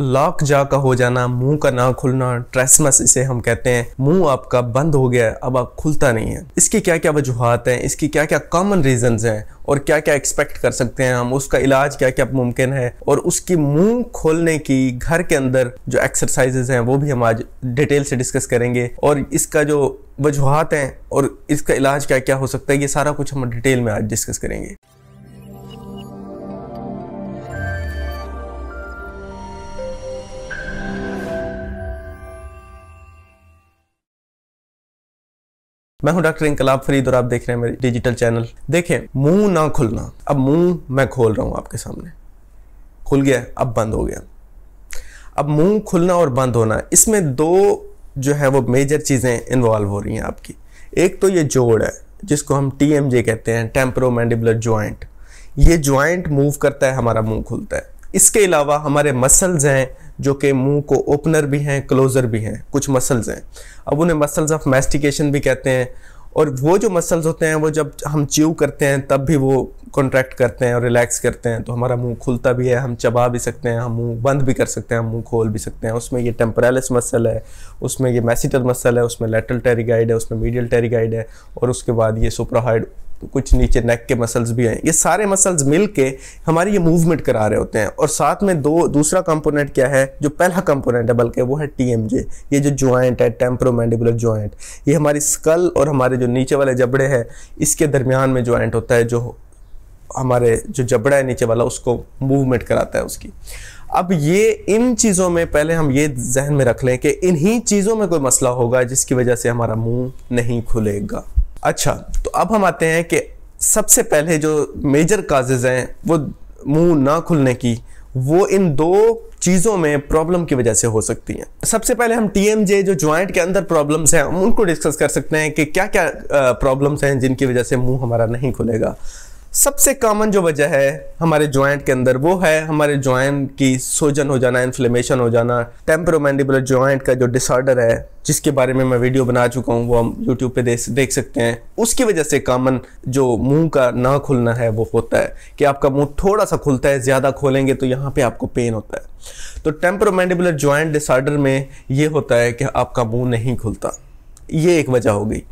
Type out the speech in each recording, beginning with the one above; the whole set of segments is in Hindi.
लॉक जा का हो जाना मुंह का ना खुलना ट्रेसमस इसे हम कहते हैं मुंह आपका बंद हो गया है अब आप खुलता नहीं है इसकी क्या क्या वजूहत हैं इसकी क्या क्या कॉमन रीजन हैं और क्या क्या एक्सपेक्ट कर सकते हैं हम उसका इलाज क्या क्या मुमकिन है और उसकी मुंह खोलने की घर के अंदर जो एक्सरसाइजेज हैं वो भी हम आज डिटेल से डिस्कस करेंगे और इसका जो वजूहत हैं और इसका इलाज क्या क्या हो सकता है ये सारा कुछ हम डिटेल में आज डिस्कस करेंगे मैं हूं डॉक्टर इंकलाब फरीद और आप देख रहे हैं मेरे डिजिटल चैनल देखें मुंह ना खुलना अब मुंह मैं खोल रहा हूं आपके सामने खुल गया अब बंद हो गया अब मुंह खुलना और बंद होना इसमें दो जो है वो मेजर चीज़ें इन्वॉल्व हो रही हैं आपकी एक तो ये जोड़ है जिसको हम टी कहते हैं टेम्परोमेंडिबुलर ज्वाइंट ये ज्वाइंट मूव करता है हमारा मुंह खुलता है इसके अलावा हमारे मसल्स हैं जो कि मुंह को ओपनर भी हैं क्लोज़र भी हैं कुछ मसल्स हैं अब उन्हें मसल्स ऑफ मैस्टिकेशन भी कहते हैं और वो जो मसल्स होते हैं वो जब हम च्यू करते हैं तब भी वो कॉन्ट्रैक्ट करते हैं और रिलैक्स करते हैं तो हमारा मुंह खुलता भी है हम चबा भी सकते हैं हम मुंह बंद भी कर सकते हैं हम मुंह खोल भी सकते हैं उसमें ये टेम्परेलिस मसल है उसमें ये मैसीटल मसल है उसमें लेटल टेरीगाइड है उसमें मीडियल टेरीगाइड है और उसके बाद ये सुपराहाइड कुछ नीचे नेक के मसल्स भी हैं ये सारे मसल्स मिल के हमारी ये मूवमेंट करा रहे होते हैं और साथ में दो दूसरा कंपोनेंट क्या है जो पहला कंपोनेंट है बल्कि वो है टी ये जो जॉइंट है टेम्प्रोमैंडिबुलर जॉइंट ये हमारी स्कल और हमारे जो नीचे वाले जबड़े हैं इसके दरमियान में जॉइंट होता है जो हमारे जो जबड़ा है नीचे वाला उसको मूवमेंट कराता है उसकी अब ये इन चीज़ों में पहले हम ये जहन में रख लें कि इन्हीं चीज़ों में कोई मसला होगा जिसकी वजह से हमारा मुंह नहीं खुलेगा अच्छा तो अब हम आते हैं कि सबसे पहले जो मेजर काजेज हैं वो मुंह ना खुलने की वो इन दो चीज़ों में प्रॉब्लम की वजह से हो सकती हैं सबसे पहले हम टीएमजे जो ज्वाइंट के अंदर प्रॉब्लम्स हैं हम उनको डिस्कस कर सकते हैं कि क्या क्या प्रॉब्लम्स हैं जिनकी वजह से मुंह हमारा नहीं खुलेगा सबसे कॉमन जो वजह है हमारे जॉइंट के अंदर वो है हमारे जॉइंट की सोजन हो जाना इन्फ्लेमेशन हो जाना टेम्प्रोमेंडिबुलर जॉइंट का जो डिसऑर्डर है जिसके बारे में मैं वीडियो बना चुका हूँ वो हम यूट्यूब पे देख सकते हैं उसकी वजह से कॉमन जो मुंह का ना खुलना है वो होता है कि आपका मुंह थोड़ा सा खुलता है ज़्यादा खोलेंगे तो यहाँ पे आपको पेन होता है तो टेम्परोमेंडिबुलर जॉइंट डिसऑर्डर में ये होता है कि आपका मुंह नहीं खुलता ये एक वजह हो गई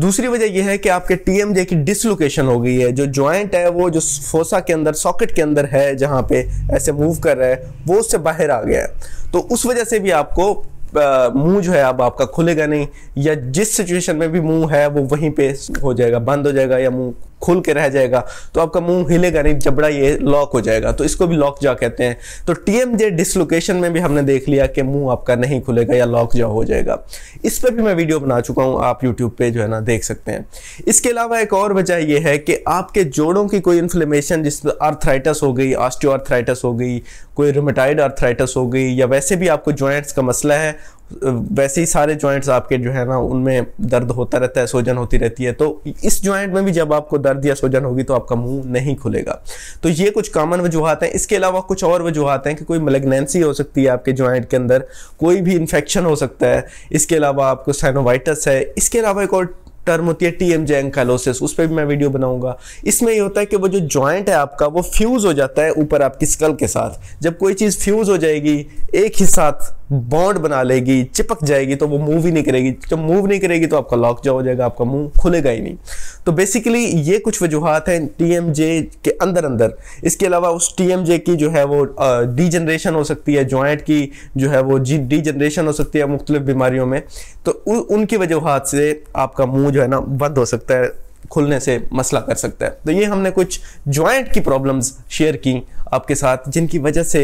दूसरी वजह यह है कि आपके टीएमजे की डिसलोकेशन हो गई है जो जॉइंट है वो जो फोसा के अंदर सॉकेट के अंदर है जहां पे ऐसे मूव कर रहा है वो उससे बाहर आ गया है तो उस वजह से भी आपको मुंह जो है अब आप आपका खुलेगा नहीं या जिस सिचुएशन में भी मुंह है वो वहीं पे हो जाएगा बंद हो जाएगा या मुंह खुल के रह जाएगा तो आपका मुंह हिलेगा नहीं जबड़ा ये लॉक हो जाएगा तो इसको भी लॉक जा कहते हैं तो टीएमजे डिसलोकेशन में भी हमने देख लिया कि मुंह आपका नहीं खुलेगा या लॉक जा हो जाएगा इस पर भी मैं वीडियो बना चुका हूं आप यूट्यूब पे जो है ना देख सकते हैं इसके अलावा एक और वजह यह है कि आपके जोड़ों की कोई इन्फ्लेमेशन जिस आर्थराइटस हो गई ऑस्टियोआर्थराइटस हो गई कोई रोमेटाइड आर्थराइटस हो गई या वैसे भी आपको ज्वाइंट्स का मसला है वैसे ही सारे जॉइंट्स आपके जो है ना उनमें दर्द होता रहता है सोजन होती रहती है तो इस जॉइंट में भी जब आपको दर्द या सोजन होगी तो आपका मुंह नहीं खुलेगा तो ये कुछ कॉमन वजूहत हैं इसके अलावा कुछ और वजूहत हैं कि कोई मलेगनेंसी हो सकती है आपके जॉइंट के अंदर कोई भी इन्फेक्शन हो सकता है इसके अलावा आपको सैनोवाइटस है इसके अलावा एक और टर्म होती है टी एम जे एंकैलोसिस उस पर भी मैं वीडियो बनाऊंगा इसमें ये होता है कि वो जो जॉइंट है आपका वो फ्यूज़ हो जाता है ऊपर आपकी स्कल के साथ जब कोई चीज़ फ्यूज़ हो जाएगी एक ही साथ बॉन्ड बना लेगी चिपक जाएगी तो वो मूव ही नहीं करेगी जब मूव नहीं करेगी तो आपका लॉक जाओ हो जाएगा आपका मुंह खुलेगा ही नहीं तो बेसिकली ये कुछ वजूहत हैं टीएमजे के अंदर अंदर इसके अलावा उस टीएमजे की जो है वो डी जनरेशन हो सकती है जॉइंट की जो है वो जी डी जनरेशन हो सकती है मुख्तलिफ बीमारियों में तो उनकी वजूहत से आपका मुँह जो है ना बंद हो सकता है खुलने से मसला कर सकता है तो ये हमने कुछ ज्वाइंट की प्रॉब्लम्स शेयर की आपके साथ जिनकी वजह से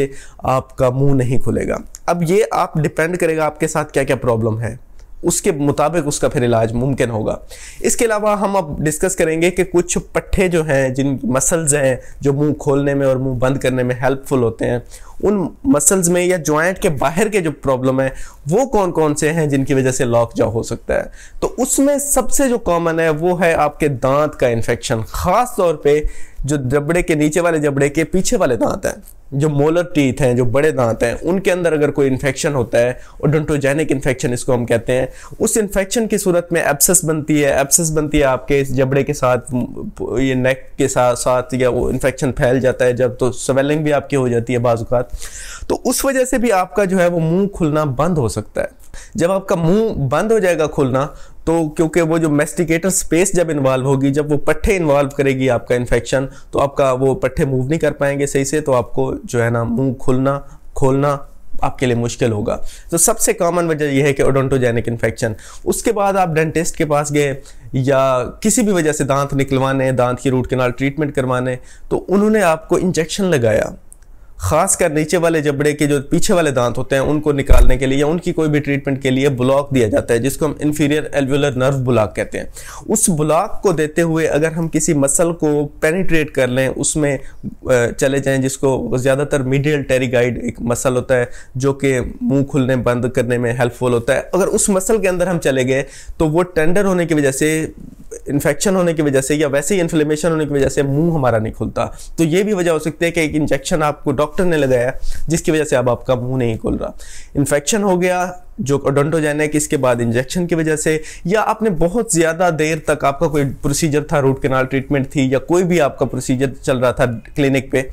आपका मुंह नहीं खुलेगा अब ये आप डिपेंड करेगा आपके साथ क्या क्या प्रॉब्लम है उसके मुताबिक उसका फिर इलाज मुमकिन होगा इसके अलावा हम अब डिस्कस करेंगे कि कुछ पट्ठे जो हैं जिन मसल्स हैं जो मुंह खोलने में और मुंह बंद करने में हेल्पफुल होते हैं उन मसल्स में या जॉइंट के बाहर के जो प्रॉब्लम है वो कौन कौन से हैं जिनकी वजह से लॉक जा हो सकता है तो उसमें सबसे जो कॉमन है वो है आपके दांत का इन्फेक्शन ख़ास तौर पर जो जबड़े के नीचे वाले जबड़े के पीछे वाले दांत हैं जो मोलर टीथ हैं जो बड़े दांत हैं उनके अंदर अगर कोई इन्फेक्शन होता है ओडोंटोजेनिक इन्फेक्शन इसको हम कहते हैं उस इन्फेक्शन की सूरत में एब्सेस बनती है एब्सेस बनती है आपके इस जबड़े के साथ ये नेक के साथ साथ या वो इन्फेक्शन फैल जाता है जब तो स्वेलिंग भी आपकी हो जाती है बाजूकात तो उस वजह से भी आपका जो है वो मुँह खुलना बंद हो सकता है जब आपका मुंह बंद हो जाएगा खुलना तो क्योंकि वो जो मेस्टिकेटर स्पेस जब इन्वॉल्व होगी जब वो पट्ठे इन्वॉल्व करेगी आपका इन्फेक्शन तो आपका वो पट्ठे मूव नहीं कर पाएंगे सही से तो आपको जो है ना मुंह खुलना खोलना आपके लिए मुश्किल होगा तो सबसे कॉमन वजह यह है कि ओडोंटोजेनिक इन्फेक्शन उसके बाद आप डेंटिस्ट के पास गए या किसी भी वजह से दांत निकलवाने दांत की रूट के नाल ट्रीटमेंट करवाने तो उन्होंने आपको इंजेक्शन लगाया खासकर नीचे वाले जबड़े के जो पीछे वाले दांत होते हैं उनको निकालने के लिए या उनकी कोई भी ट्रीटमेंट के लिए ब्लॉक दिया जाता है जिसको हम इन्फीरियर एल्वुलर नर्व ब्लॉक कहते हैं उस ब्लॉक को देते हुए अगर हम किसी मसल को पेनिट्रेट कर लें उसमें चले जाएं जिसको ज़्यादातर मीडियल टेरीगाइड एक मसल होता है जो कि मुँह खुलने बंद करने में हेल्पफुल होता है अगर उस मसल के अंदर हम चले गए तो वो टेंडर होने की वजह से इन्फेक्शन होने की वजह से या वैसे ही इन्फ्लेमेशन होने की वजह से मुंह हमारा नहीं खुलता तो ये भी वजह हो सकती है कि एक इंजेक्शन आपको डॉक्टर डॉक्टर ने लगाया जिसकी वजह से अब आपका मुंह नहीं खुल रहा इन्फेक्शन हो गया जो ओडोंटोजेनिक इसके बाद इंजेक्शन की वजह से या आपने बहुत ज़्यादा देर तक आपका कोई प्रोसीजर था रूट कैनाल ट्रीटमेंट थी या कोई भी आपका प्रोसीजर चल रहा था क्लिनिक पे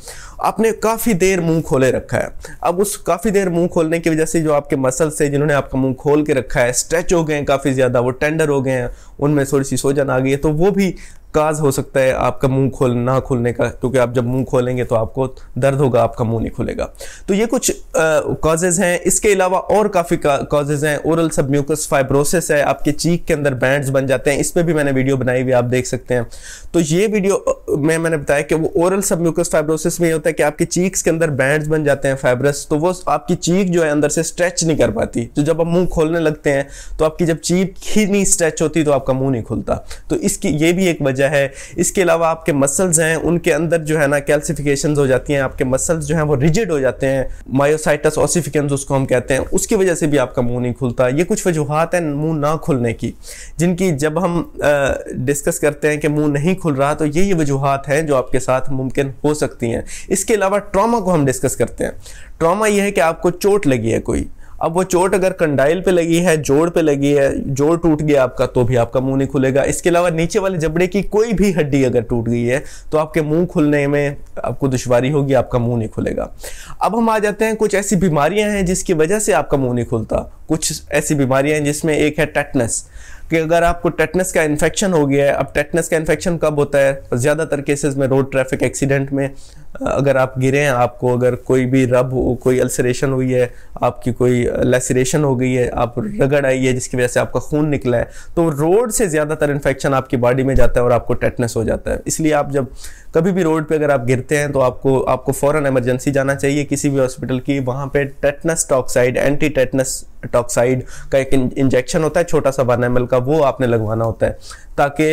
आपने काफ़ी देर मुंह खोले रखा है अब उस काफ़ी देर मुंह खोलने की वजह से जो आपके मसल्स है जिन्होंने आपका मुंह खोल के रखा है स्ट्रेच हो गए हैं काफ़ी ज़्यादा वो टेंडर हो गए हैं उनमें थोड़ी सी सोजन आ गई है तो वो भी काज हो सकता है आपका मुंह खोल ना खुलने का क्योंकि आप जब मुंह खोलेंगे तो आपको दर्द होगा आपका मुंह नहीं खुलेगा तो ये कुछ कॉजेज हैं इसके अलावा और काफ़ी कॉजेज हैं ओरल सबम्यूकस फाइब्रोसिस है आपके चीक के अंदर बैंड्स बन जाते हैं इस पर भी मैंने वीडियो बनाई हुई आप देख सकते हैं तो ये वीडियो में मैंने बताया कि वो ओरल सबम्यूकस फाइब्रोसिस में होता है कि आपके चीक्स के अंदर बैंड्स बन जाते हैं फाइब्रस तो वो आपकी चीक जो है अंदर से स्ट्रेच नहीं कर पाती तो जब आप मुंह खोलने लगते हैं तो आपकी जब चीक ही नहीं स्ट्रेच होती तो आपका मुंह नहीं खुलता तो इसकी ये भी एक वजह वजह है इसके अलावा आपके मसल्स हैं उनके अंदर जो है ना कैल्सिफिकेशन हो जाती हैं आपके मसल्स जो हैं वो रिजिड हो जाते हैं मायोसाइटस ऑसिफिकेंस उसको हम कहते हैं उसकी वजह से भी आपका मुंह नहीं खुलता ये कुछ वजूहत हैं मुंह ना खुलने की जिनकी जब हम डिस्कस करते हैं कि मुंह नहीं खुल रहा तो यही वजूहत हैं जो आपके साथ मुमकिन हो सकती हैं इसके अलावा ट्रामा को हम डिस्कस करते हैं ट्रामा यह है कि आपको चोट लगी है कोई अब वो चोट अगर कंडाइल पे लगी है जोड़ पे लगी है जोड़ टूट गया आपका तो भी आपका मुंह नहीं खुलेगा इसके अलावा नीचे वाले जबड़े की कोई भी हड्डी अगर टूट गई है तो आपके मुंह खुलने में आपको दुश्वारी होगी आपका मुंह नहीं खुलेगा अब हम आ जाते हैं कुछ ऐसी बीमारियां हैं जिसकी वजह से आपका मुंह नहीं खुलता कुछ ऐसी बीमारियां हैं जिसमें एक है टेटनस कि अगर आपको टेटनेस का इन्फेक्शन हो गया है अब टेटनेस का इन्फेक्शन कब होता है ज़्यादातर केसेस में रोड ट्रैफिक एक्सीडेंट में अगर आप गिरे हैं आपको अगर कोई भी रब हो कोई अल्सरेशन हुई है आपकी कोई लेसरेशन हो गई है आप रगड़ आई है जिसकी वजह से आपका खून निकला है तो रोड से ज़्यादातर इन्फेक्शन आपकी बॉडी में जाता है और आपको टेटनेस हो जाता है इसलिए आप जब कभी भी रोड पर अगर आप गिरते हैं तो आपको आपको फ़ौर एमरजेंसी जाना चाहिए किसी भी हॉस्पिटल की वहाँ पर tetanus toxoid anti tetanus toxoid का एक इंजेक्शन होता है छोटा सा वन एम का वो आपने लगवाना होता है ताकि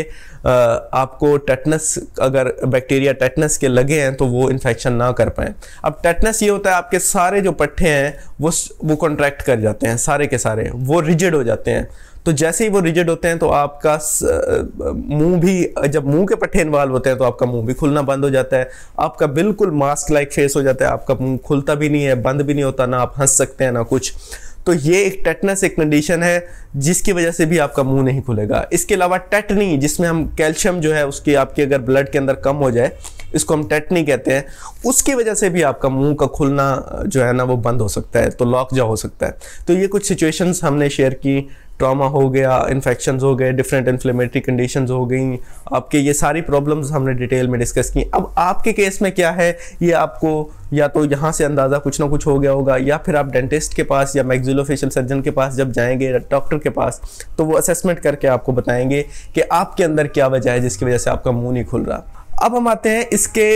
आपको टेटनस अगर बैक्टीरिया टेटनस के लगे हैं तो वो इन्फेक्शन ना कर पाए अब टेटनस ये होता है आपके सारे जो पट्टे हैं वो वो कॉन्ट्रैक्ट कर जाते हैं सारे के सारे वो रिजिड हो जाते हैं तो जैसे ही वो रिजिड होते हैं तो आपका मुंह भी जब मुंह के पट्टे इन्वॉल्व होते हैं तो आपका मुंह भी खुलना बंद हो जाता है आपका बिल्कुल मास्क लाइक फेस हो जाता है आपका मुंह खुलता भी नहीं है बंद भी नहीं होता ना आप हंस सकते हैं ना कुछ तो ये एक टेटनस एक कंडीशन है जिसकी वजह से भी आपका मुंह नहीं खुलेगा इसके अलावा टेटनी जिसमें हम कैल्शियम जो है उसकी आपके अगर ब्लड के अंदर कम हो जाए इसको हम टेटनी कहते हैं उसकी वजह से भी आपका मुंह का खुलना जो है ना वो बंद हो सकता है तो लॉक जा हो सकता है तो ये कुछ सिचुएशंस हमने शेयर की ट्रामा हो गया इन्फेक्शन हो गए डिफरेंट इन्फ्लेमेटरी कंडीशन हो गई आपके ये सारी प्रॉब्लम्स हमने डिटेल में डिस्कस की अब आपके केस में क्या है ये आपको या तो यहाँ से अंदाज़ा कुछ ना कुछ हो गया होगा या फिर आप डेंटिस्ट के पास या मैगजिलोफेशल सर्जन के पास जब जाएंगे डॉक्टर के पास तो वो असेसमेंट करके आपको बताएंगे कि आपके अंदर क्या वजह है जिसकी वजह से आपका मुंह नहीं खुल रहा अब हम आते हैं इसके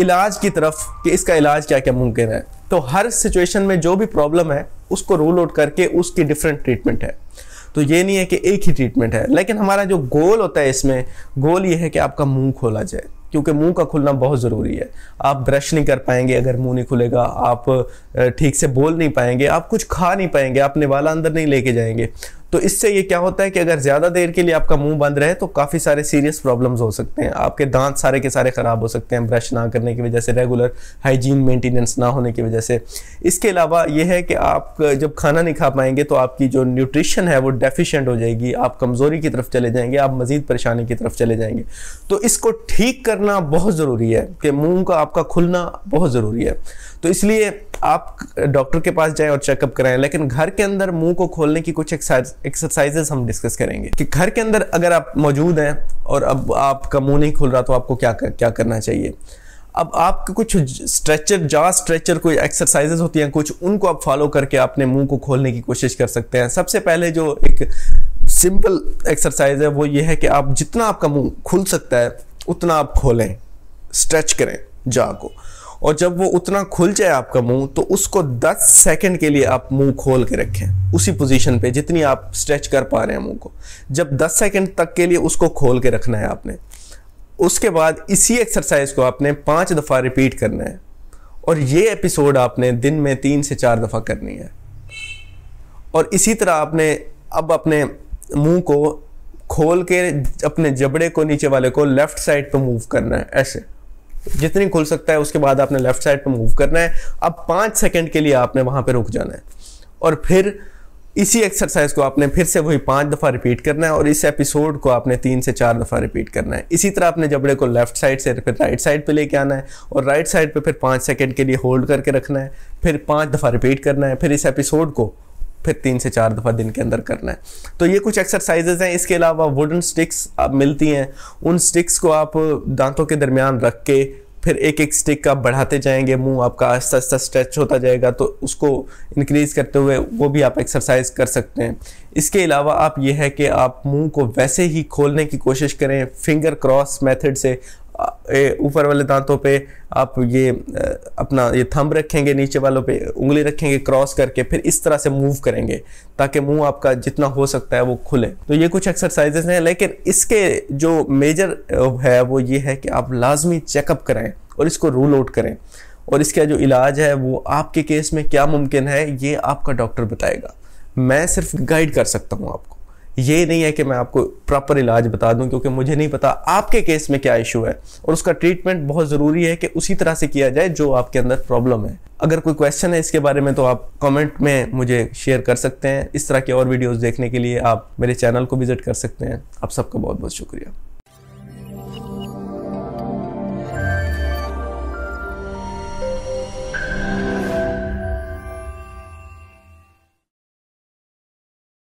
इलाज की तरफ कि इसका इलाज क्या क्या मुमकिन है तो हर सिचुएशन में जो भी प्रॉब्लम है उसको रूल आउट करके उसकी डिफरेंट ट्रीटमेंट है तो ये नहीं है कि एक ही ट्रीटमेंट है लेकिन हमारा जो गोल होता है इसमें गोल ये है कि आपका मुंह खोला जाए क्योंकि मुंह का खुलना बहुत ज़रूरी है आप ब्रश नहीं कर पाएंगे अगर मुंह नहीं खुलेगा आप ठीक से बोल नहीं पाएंगे आप कुछ खा नहीं पाएंगे आप निवाला अंदर नहीं लेके जाएंगे तो इससे ये क्या होता है कि अगर ज़्यादा देर के लिए आपका मुंह बंद रहे तो काफ़ी सारे सीरियस प्रॉब्लम्स हो सकते हैं आपके दांत सारे के सारे ख़राब हो सकते हैं ब्रश ना करने की वजह से रेगुलर हाइजीन मेंटेनेंस ना होने की वजह से इसके अलावा ये है कि आप जब खाना नहीं खा पाएंगे तो आपकी जो न्यूट्रिशन है वो डेफिशेंट हो जाएगी आप कमज़ोरी की तरफ चले जाएंगे आप मज़ीद परेशानी की तरफ चले जाएंगे तो इसको ठीक करना बहुत ज़रूरी है कि मुँह का आपका खुलना बहुत ज़रूरी है तो इसलिए आप डॉक्टर के पास जाएं और चेकअप कराएं लेकिन घर के अंदर मुंह को खोलने की कुछ एक्सरसाइजेस हम डिस्कस करेंगे कि घर के अंदर अगर आप मौजूद हैं और अब आपका मुंह नहीं खुल रहा तो आपको क्या कर, क्या करना चाहिए अब आपके कुछ स्ट्रेचर जा स्ट्रेचर कोई एक्सरसाइजेज होती हैं कुछ उनको आप फॉलो करके अपने मुंह को खोलने की कोशिश कर सकते हैं सबसे पहले जो एक सिंपल एक्सरसाइज है वो ये है कि आप जितना आपका मुंह खुल सकता है उतना आप खोलें स्ट्रेच करें जा को और जब वो उतना खुल जाए आपका मुंह तो उसको 10 सेकंड के लिए आप मुंह खोल के रखें उसी पोजीशन पे जितनी आप स्ट्रेच कर पा रहे हैं मुंह को जब 10 सेकंड तक के लिए उसको खोल के रखना है आपने उसके बाद इसी एक्सरसाइज को आपने पाँच दफ़ा रिपीट करना है और ये एपिसोड आपने दिन में तीन से चार दफ़ा करनी है और इसी तरह आपने अब अपने मुंह को खोल के अपने जबड़े को नीचे वाले को लेफ्ट साइड पर मूव करना है ऐसे जितनी खुल सकता है उसके बाद आपने लेफ्ट साइड पर मूव करना है अब पाँच सेकेंड के लिए आपने वहाँ पर रुक जाना है और फिर इसी एक्सरसाइज को आपने फिर से वही पांच दफ़ा रिपीट करना है और इस एपिसोड को आपने तीन से चार दफ़ा रिपीट करना है इसी तरह आपने जबड़े को लेफ्ट साइड से फिर राइट साइड पे लेके आना है और राइट साइड पे फिर पाँच सेकंड के लिए होल्ड करके रखना है फिर पांच दफ़ा रिपीट करना है फिर इस एपिसोड को फिर तीन से चार दफ़ा दिन के अंदर करना है तो ये कुछ एक्सरसाइजेज हैं इसके अलावा वुडन स्टिक्स आप मिलती हैं उन स्टिक्स को आप दांतों के दरमियान रख के फिर एक एक स्टिक आप बढ़ाते जाएंगे मुंह आपका आस्ता आस्ता स्ट्रेच होता जाएगा तो उसको इंक्रीज़ करते हुए वो भी आप एक्सरसाइज कर सकते हैं इसके अलावा आप ये है कि आप मुंह को वैसे ही खोलने की कोशिश करें फिंगर क्रॉस मेथड से ऊपर वाले दांतों पे आप ये अपना ये थंब रखेंगे नीचे वालों पे उंगली रखेंगे क्रॉस करके फिर इस तरह से मूव करेंगे ताकि मुंह आपका जितना हो सकता है वो खुले तो ये कुछ एक्सरसाइजेज हैं लेकिन इसके जो मेजर है वो ये है कि आप लाजमी चेकअप कराएं और इसको रूल आउट करें और इसका जो इलाज है वो आपके केस में क्या मुमकिन है ये आपका डॉक्टर बताएगा मैं सिर्फ गाइड कर सकता हूँ आपको ये नहीं है कि मैं आपको प्रॉपर इलाज बता दूं क्योंकि मुझे नहीं पता आपके केस में क्या इशू है और उसका ट्रीटमेंट बहुत ज़रूरी है कि उसी तरह से किया जाए जो आपके अंदर प्रॉब्लम है अगर कोई क्वेश्चन है इसके बारे में तो आप कमेंट में मुझे शेयर कर सकते हैं इस तरह के और वीडियोज़ देखने के लिए आप मेरे चैनल को विज़िट कर सकते हैं आप सबका बहुत बहुत शुक्रिया